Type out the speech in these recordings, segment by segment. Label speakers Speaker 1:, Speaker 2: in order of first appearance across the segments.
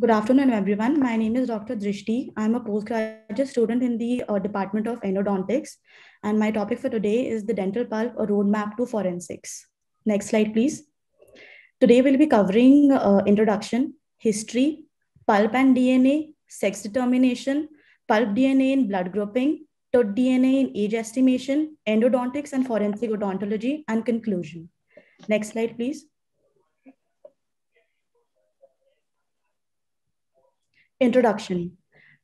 Speaker 1: Good afternoon, everyone. My name is Dr. Drishti. I'm a postgraduate student in the uh, Department of Endodontics, and my topic for today is the dental pulp, a roadmap to forensics. Next slide, please. Today, we'll be covering uh, introduction, history, pulp and DNA, sex determination, pulp DNA in blood grouping, TOT DNA in age estimation, endodontics and forensic odontology, and conclusion. Next slide, please. Introduction.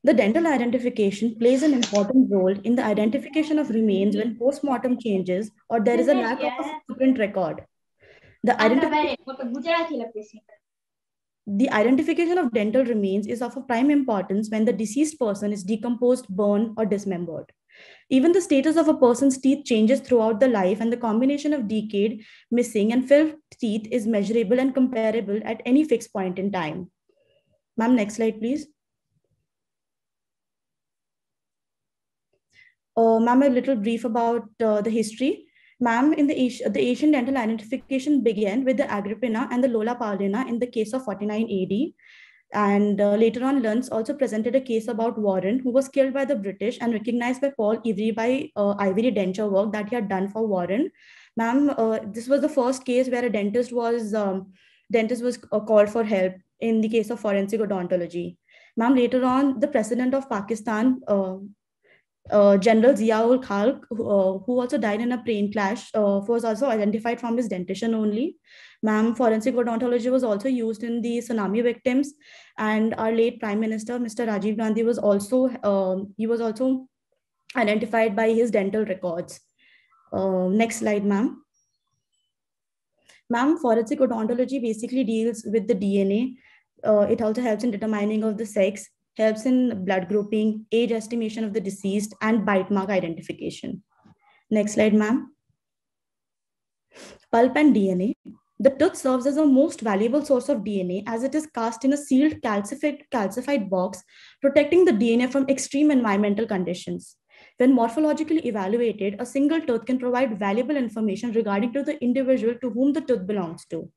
Speaker 1: The dental identification plays an important role in the identification of remains when postmortem changes or there is a lack of a footprint record. The, the identification of dental remains is of a prime importance when the deceased person is decomposed, burned, or dismembered. Even the status of a person's teeth changes throughout the life, and the combination of decayed, missing, and filled teeth is measurable and comparable at any fixed point in time. Ma'am, next slide, please. Uh, Ma'am, a little brief about uh, the history. Ma'am, in the, the Asian dental identification began with the Agrippina and the Lola Paulina in the case of 49 AD. And uh, later on, Luntz also presented a case about Warren, who was killed by the British and recognized by Paul Ivory by uh, ivory denture work that he had done for Warren. Ma'am, uh, this was the first case where a dentist was um, dentist was uh, called for help in the case of forensic odontology. Ma'am, later on, the president of Pakistan, uh, uh, General Ziaul Khalq, uh, who also died in a plane clash, uh, was also identified from his dentition only. Ma'am, forensic odontology was also used in the tsunami victims, and our late Prime Minister, Mr. Rajiv Gandhi, was also um, he was also identified by his dental records. Uh, next slide, ma'am. Ma'am, forensic odontology basically deals with the DNA. Uh, it also helps in determining of the sex, helps in blood grouping, age estimation of the deceased, and bite mark identification. Next slide, ma'am. Pulp and DNA. The tooth serves as a most valuable source of DNA as it is cast in a sealed calcified, calcified box, protecting the DNA from extreme environmental conditions. When morphologically evaluated, a single tooth can provide valuable information regarding to the individual to whom the tooth belongs to.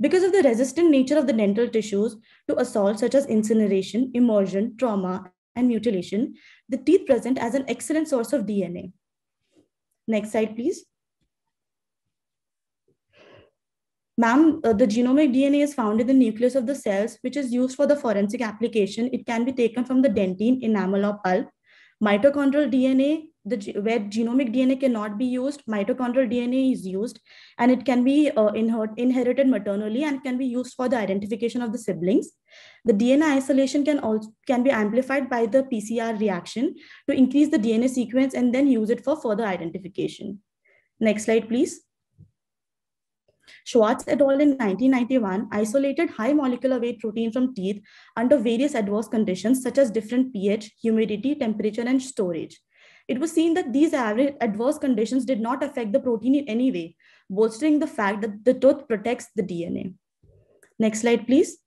Speaker 1: Because of the resistant nature of the dental tissues to assaults such as incineration, immersion, trauma, and mutilation, the teeth present as an excellent source of DNA. Next slide, please. Ma'am, uh, the genomic DNA is found in the nucleus of the cells, which is used for the forensic application. It can be taken from the dentine, enamel, or pulp. Mitochondrial DNA, the, where genomic DNA cannot be used, mitochondrial DNA is used, and it can be uh, inher inherited maternally and can be used for the identification of the siblings. The DNA isolation can also can be amplified by the PCR reaction to increase the DNA sequence and then use it for further identification. Next slide, please. Schwartz et al. in 1991 isolated high molecular weight protein from teeth under various adverse conditions such as different pH, humidity, temperature, and storage. It was seen that these adverse conditions did not affect the protein in any way, bolstering the fact that the tooth protects the DNA. Next slide, please.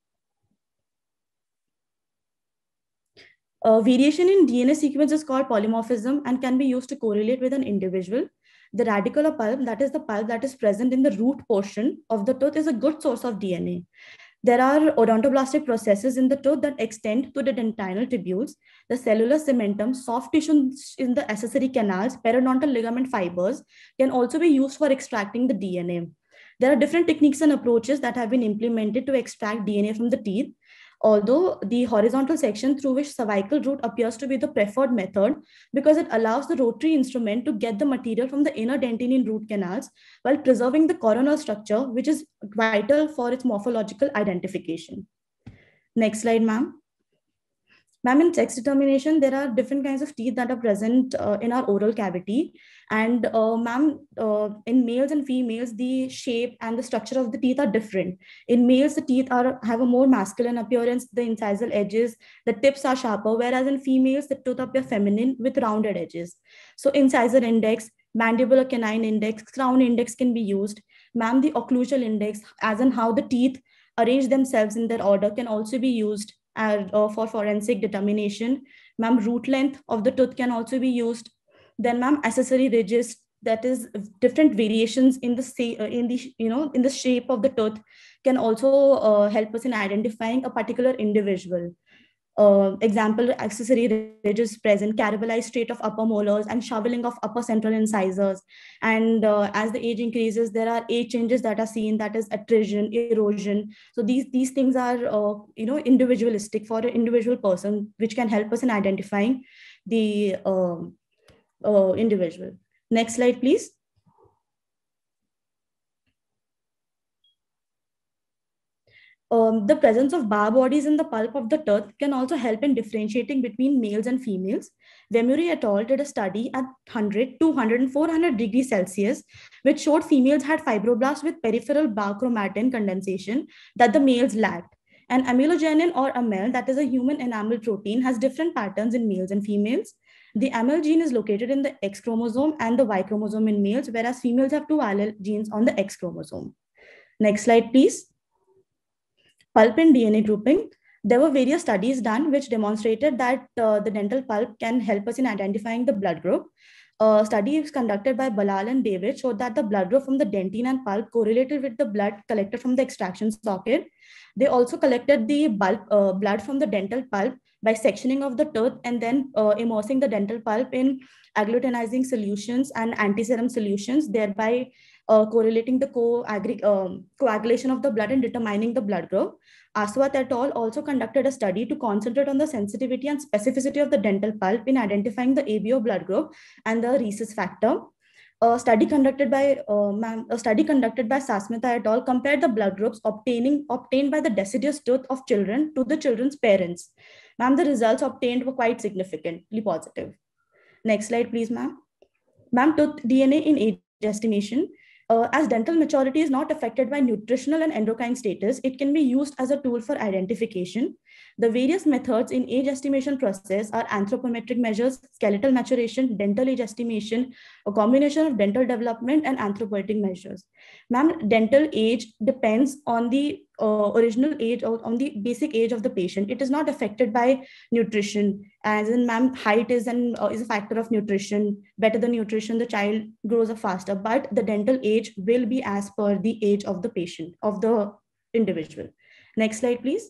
Speaker 1: A variation in DNA sequence is called polymorphism and can be used to correlate with an individual the radical or pulp, that is the pulp that is present in the root portion of the tooth, is a good source of DNA. There are odontoblastic processes in the tooth that extend to the dentinal tubules, the cellular cementum, soft tissue in the accessory canals, periodontal ligament fibers can also be used for extracting the DNA. There are different techniques and approaches that have been implemented to extract DNA from the teeth although the horizontal section through which cervical root appears to be the preferred method because it allows the rotary instrument to get the material from the inner dentine root canals while preserving the coronal structure, which is vital for its morphological identification. Next slide, ma'am. Ma'am, in sex determination, there are different kinds of teeth that are present uh, in our oral cavity. And uh, ma'am, uh, in males and females, the shape and the structure of the teeth are different. In males, the teeth are have a more masculine appearance, the incisal edges, the tips are sharper, whereas in females, the tooth appear feminine with rounded edges. So incisor index, mandibular canine index, crown index can be used. Ma'am, the occlusal index, as in how the teeth arrange themselves in their order can also be used uh, for forensic determination. Ma'am, root length of the tooth can also be used. Then ma'am, accessory ridges, that is different variations in the, uh, in the, you know, in the shape of the tooth can also uh, help us in identifying a particular individual uh, example, accessory ridges is present, caramelized state of upper molars, and shoveling of upper central incisors. And uh, as the age increases, there are age changes that are seen, that is attrition, erosion. So these these things are uh, you know individualistic for an individual person, which can help us in identifying the um, uh, individual. Next slide, please. um, the presence of bar bodies in the pulp of the turf can also help in differentiating between males and females. Vemuri et al. did a study at 100, 200, and 400 degrees Celsius, which showed females had fibroblasts with peripheral bar chromatin condensation that the males lacked. And amylogenin or amyl, that is a human enamel protein, has different patterns in males and females. The amyl gene is located in the X chromosome and the Y chromosome in males, whereas females have two allele genes on the X chromosome. Next slide, please pulp and DNA grouping, there were various studies done which demonstrated that uh, the dental pulp can help us in identifying the blood group. Uh, studies conducted by Balal and David showed that the blood group from the dentine and pulp correlated with the blood collected from the extraction socket. They also collected the bulb, uh, blood from the dental pulp by sectioning of the tooth and then uh, immersing the dental pulp in agglutinizing solutions and antiserum solutions, thereby uh, correlating the co um, coagulation of the blood and determining the blood group. Aswath et al. also conducted a study to concentrate on the sensitivity and specificity of the dental pulp in identifying the ABO blood group and the rhesus factor. A study conducted by uh, a study conducted by Sasmita et al. compared the blood groups obtaining obtained by the deciduous tooth of children to the children's parents. Ma'am, the results obtained were quite significantly positive. Next slide, please, ma'am. Ma'am, tooth DNA in age estimation uh, as dental maturity is not affected by nutritional and endocrine status, it can be used as a tool for identification the various methods in age estimation process are anthropometric measures, skeletal maturation, dental age estimation, a combination of dental development and anthropoetic measures. Ma'am, dental age depends on the uh, original age or on the basic age of the patient. It is not affected by nutrition. As in, ma'am, height is an uh, is a factor of nutrition. Better the nutrition, the child grows up faster. But the dental age will be as per the age of the patient of the individual. Next slide, please.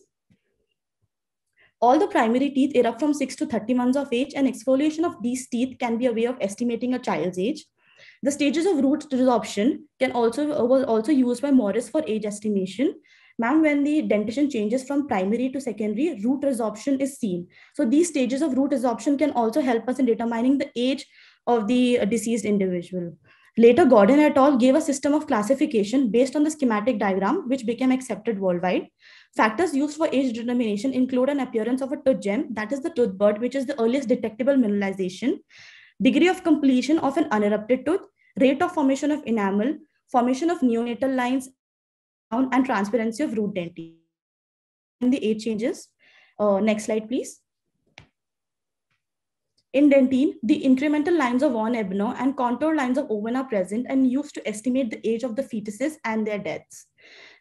Speaker 1: All the primary teeth erupt from 6 to 30 months of age, and exfoliation of these teeth can be a way of estimating a child's age. The stages of root resorption can also uh, was also used by Morris for age estimation. Ma'am, when the dentition changes from primary to secondary, root resorption is seen. So these stages of root resorption can also help us in determining the age of the uh, deceased individual. Later, Gordon et al. gave a system of classification based on the schematic diagram, which became accepted worldwide. Factors used for age determination include an appearance of a tooth gem, that is the tooth bud, which is the earliest detectable mineralization, degree of completion of an unerupted tooth, rate of formation of enamel, formation of neonatal lines, and transparency of root dentine. And the age changes. Uh, next slide, please. In dentine, the incremental lines of von Ebner and contour lines of Owen are present and used to estimate the age of the fetuses and their deaths.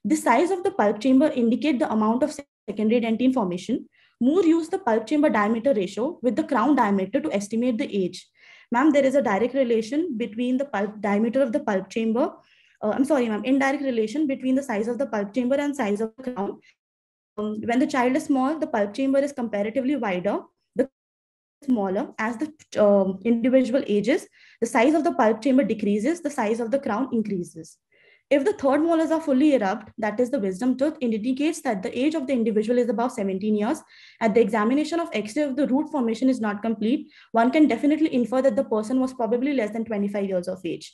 Speaker 1: The size of the pulp chamber indicate the amount of secondary dentine formation. Moore used the pulp chamber diameter ratio with the crown diameter to estimate the age. Ma'am, there is a direct relation between the pulp diameter of the pulp chamber. Uh, I'm sorry, ma'am, indirect relation between the size of the pulp chamber and size of the crown. Um, when the child is small, the pulp chamber is comparatively wider. The smaller as the um, individual ages, the size of the pulp chamber decreases, the size of the crown increases. If the third molars are fully erupt, that is the wisdom tooth, indicates that the age of the individual is above 17 years. At the examination of X-ray, if the root formation is not complete, one can definitely infer that the person was probably less than 25 years of age.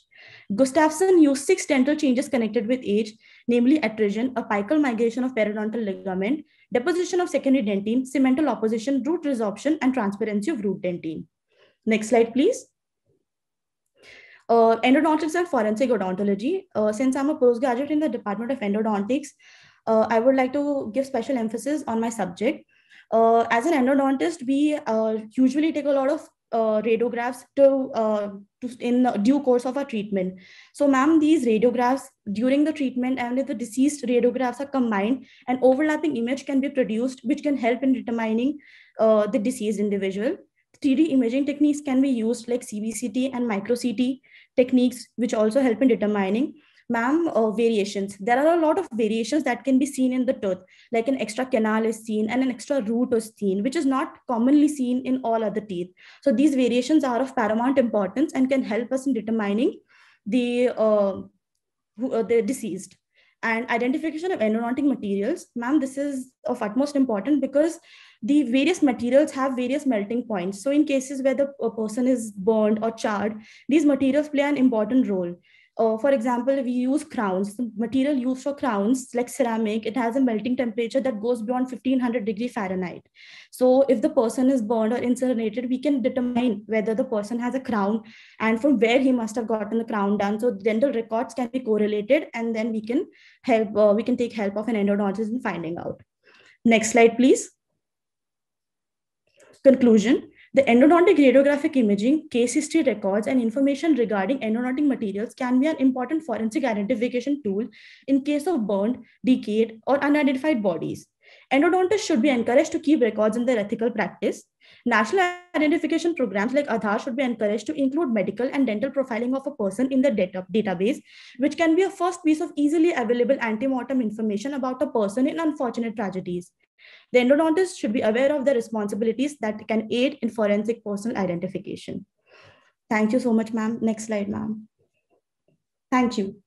Speaker 1: Gustafsson used six dental changes connected with age, namely attrition, apical migration of periodontal ligament, deposition of secondary dentine, cemental opposition, root resorption, and transparency of root dentine. Next slide, please uh, endodontics and forensic odontology. Uh, since I'm a postgraduate in the Department of Endodontics, uh, I would like to give special emphasis on my subject. Uh, as an endodontist, we uh, usually take a lot of uh, radiographs to, to, in the due course of our treatment. So, ma'am, these radiographs during the treatment and if the deceased radiographs are combined, an overlapping image can be produced, which can help in determining the deceased individual. 3D imaging techniques can be used like CBCT and micro CT techniques which also help in determining MAM uh, variations. There are a lot of variations that can be seen in the tooth, like an extra canal is seen and an extra root is seen, which is not commonly seen in all other teeth. So these variations are of paramount importance and can help us in determining the, uh, who, uh, the deceased. And identification of endodontic materials, ma'am, this is of utmost importance because the various materials have various melting points. So in cases where the uh, person is burned or charred, these materials play an important role. Uh, for example, we use crowns, the material used for crowns, like ceramic, it has a melting temperature that goes beyond 1500 degree Fahrenheit. So if the person is burned or incinerated, we can determine whether the person has a crown and from where he must have gotten the crown done. So dental records can be correlated and then we can help, uh, we can take help of an endodontist in finding out. Next slide, please. Conclusion The endodontic radiographic imaging, case history records, and information regarding endodontic materials can be an important forensic identification tool in case of burned, decayed, or unidentified bodies. Endodontists should be encouraged to keep records in their ethical practice. National identification programs like Aadhaar should be encouraged to include medical and dental profiling of a person in the data database, which can be a first piece of easily available anti-mortem information about a person in unfortunate tragedies. The endodontist should be aware of the responsibilities that can aid in forensic personal identification. Thank you so much, ma'am. Next slide, ma'am. Thank you.